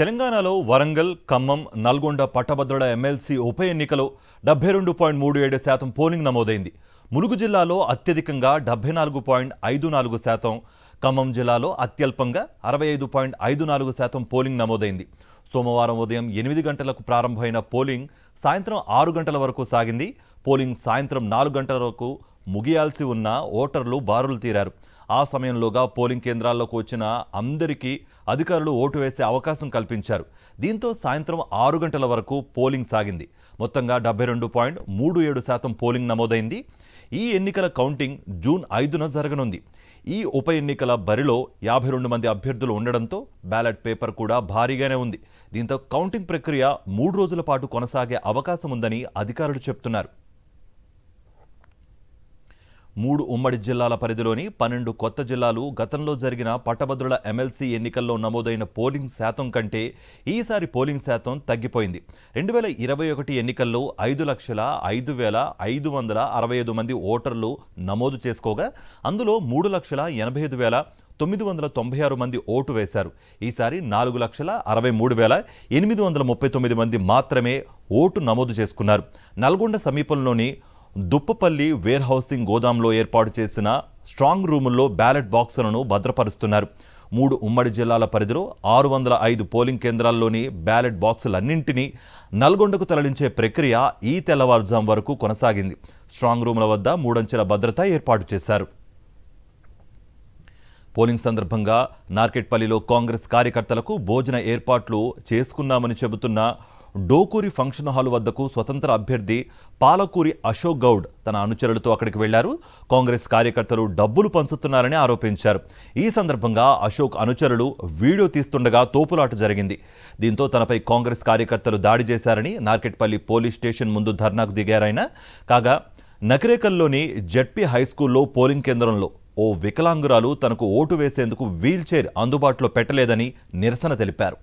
తెలంగాణలో వరంగల్ ఖమ్మం నల్గొండ పట్టభద్రుల ఎమ్మెల్సీ ఉప ఎన్నికలో డెబ్బై రెండు పాయింట్ మూడు ఏడు శాతం పోలింగ్ నమోదైంది ములుగు జిల్లాలో అత్యధికంగా డెబ్బై నాలుగు పాయింట్ ఐదు నాలుగు శాతం ఖమ్మం జిల్లాలో అత్యల్పంగా అరవై ఐదు పాయింట్ ఐదు నాలుగు శాతం పోలింగ్ నమోదైంది సోమవారం ఉదయం ఎనిమిది గంటలకు ప్రారంభమైన పోలింగ్ సాయంత్రం ఆరు గంటల వరకు సాగింది పోలింగ్ సాయంత్రం నాలుగు గంటల వరకు ముగియాల్సి ఉన్న ఓటర్లు బారులు తీరారు ఆ సమయంలోగా పోలింగ్ కేంద్రాల్లోకి వచ్చిన అందరికీ అధికారులు ఓటు వేసే అవకాశం కల్పించారు దీంతో సాయంత్రం ఆరు గంటల వరకు పోలింగ్ సాగింది మొత్తంగా డెబ్బై రెండు పాయింట్ మూడు ఏడు శాతం పోలింగ్ నమోదైంది ఈ ఎన్నికల కౌంటింగ్ జూన్ ఐదున జరగనుంది ఈ ఉప ఎన్నికల బరిలో యాభై రెండు మంది అభ్యర్థులు ఉండడంతో బ్యాలెట్ పేపర్ కూడా భారీగానే ఉంది దీంతో కౌంటింగ్ ప్రక్రియ మూడు రోజుల పాటు కొనసాగే అవకాశం ఉందని అధికారులు చెప్తున్నారు మూడు ఉమ్మడి జిల్లాల పరిధిలోని పన్నెండు కొత్త జిల్లాలు గతంలో జరిగిన పట్టభద్రుల ఎమ్మెల్సీ ఎన్నికల్లో నమోదైన పోలింగ్ శాతం కంటే ఈసారి పోలింగ్ శాతం తగ్గిపోయింది రెండు వేల ఇరవై ఒకటి ఎన్నికల్లో ఐదు లక్షల ఐదు వేల ఐదు వందల అరవై ఐదు మంది ఓటర్లు నమోదు చేసుకోగా అందులో మూడు లక్షల ఎనభై ఐదు వేల తొమ్మిది వందల తొంభై ఆరు మంది ఓటు వేశారు ఈసారి నాలుగు లక్షల అరవై మూడు వేల ఎనిమిది వందల ముప్పై తొమ్మిది మంది మాత్రమే ఓటు నమోదు చేసుకున్నారు నల్గొండ సమీపంలోని దుప్పపల్లి వేర్హౌసింగ్ గోదాంలో ఏర్పాటు చేసిన స్ట్రాంగ్ రూముల్లో బ్యాలెట్ బాక్సులను భద్రపరుస్తున్నారు మూడు ఉమ్మడి జిల్లాల పరిధిలో ఆరు వందల ఐదు పోలింగ్ కేంద్రాల్లోని బ్యాలెట్ బాక్సులన్నింటినీ నల్గొండకు తరలించే ప్రక్రియ ఈ తెల్లవారుజాం వరకు కొనసాగింది స్ట్రాంగ్ రూముల వద్ద మూడంచెల భద్రత ఏర్పాటు చేశారు పోలింగ్ సందర్భంగా నార్కెట్పల్లిలో కాంగ్రెస్ కార్యకర్తలకు భోజన ఏర్పాట్లు చేసుకున్నామని చెబుతున్న డోకూరి ఫంక్షన్ హాల్ వద్దకు స్వతంత్ర అభ్యర్థి పాలకూరి అశోక్ గౌడ్ తన అనుచరులతో అక్కడికి వెళ్లారు కాంగ్రెస్ కార్యకర్తలు డబ్బులు పంచుతున్నారని ఆరోపించారు ఈ సందర్భంగా అశోక్ అనుచరులు వీడియో తీస్తుండగా తోపులాట జరిగింది దీంతో తనపై కాంగ్రెస్ కార్యకర్తలు దాడి చేశారని నార్కెట్పల్లి పోలీస్ స్టేషన్ ముందు ధర్నాకు దిగారాయన కాగా నకిరేకల్లోని జెడ్పీ హైస్కూల్లో పోలింగ్ కేంద్రంలో ఓ వికలాంగురాలు తనకు ఓటు వేసేందుకు వీల్చైర్ అందుబాటులో పెట్టలేదని నిరసన తెలిపారు